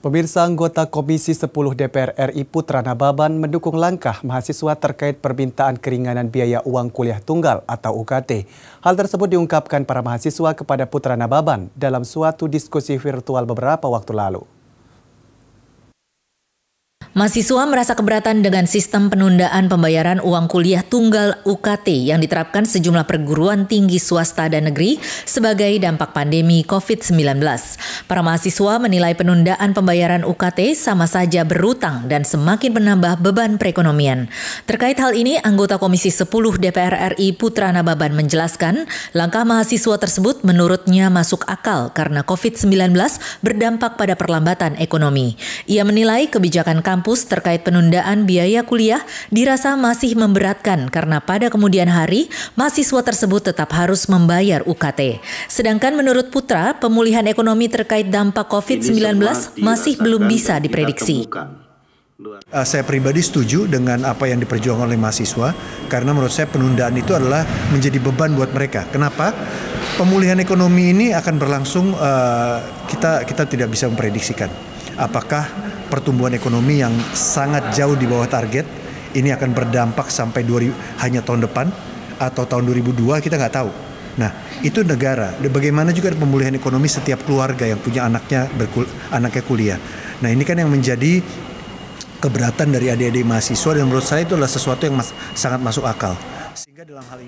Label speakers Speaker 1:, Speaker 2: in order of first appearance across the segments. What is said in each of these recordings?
Speaker 1: Pemirsa anggota Komisi 10 DPR RI Putra Nababan mendukung langkah mahasiswa terkait permintaan keringanan biaya uang kuliah tunggal atau UKT. Hal tersebut diungkapkan para mahasiswa kepada Putra Nababan dalam suatu diskusi virtual beberapa waktu lalu.
Speaker 2: Mahasiswa merasa keberatan dengan sistem penundaan pembayaran uang kuliah tunggal UKT yang diterapkan sejumlah perguruan tinggi swasta dan negeri sebagai dampak pandemi COVID-19. Para mahasiswa menilai penundaan pembayaran UKT sama saja berutang dan semakin menambah beban perekonomian. Terkait hal ini, anggota Komisi 10 DPR RI Putra Nababan menjelaskan, langkah mahasiswa tersebut menurutnya masuk akal karena COVID-19 berdampak pada perlambatan ekonomi. Ia menilai kebijakan kampus kampus terkait penundaan biaya kuliah dirasa masih memberatkan karena pada kemudian hari mahasiswa tersebut tetap harus membayar UKT. Sedangkan menurut Putra, pemulihan ekonomi terkait dampak COVID-19 masih belum bisa diprediksi.
Speaker 3: Ah, saya pribadi setuju dengan apa yang diperjuangkan oleh mahasiswa karena menurut saya penundaan itu adalah menjadi beban buat mereka. Kenapa? Pemulihan ekonomi ini akan berlangsung uh, kita kita tidak bisa memprediksikan apakah pertumbuhan ekonomi yang sangat jauh di bawah target ini akan berdampak sampai 2000, hanya tahun depan atau tahun 2002 kita nggak tahu. Nah, itu negara. Bagaimana juga pemulihan ekonomi setiap keluarga yang punya anaknya berkul anaknya kuliah. Nah, ini kan yang menjadi keberatan dari adik-adik mahasiswa dan menurut saya itu adalah sesuatu yang mas sangat masuk akal.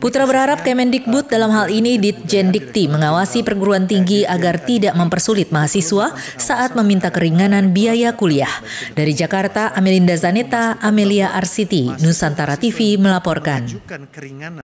Speaker 2: Putra berharap Kemendikbud dalam hal ini Ditjen Dikti mengawasi perguruan tinggi agar tidak mempersulit mahasiswa saat meminta keringanan biaya kuliah. Dari Jakarta, Amelinda Zaneta, Amelia Arsiti, Nusantara TV melaporkan.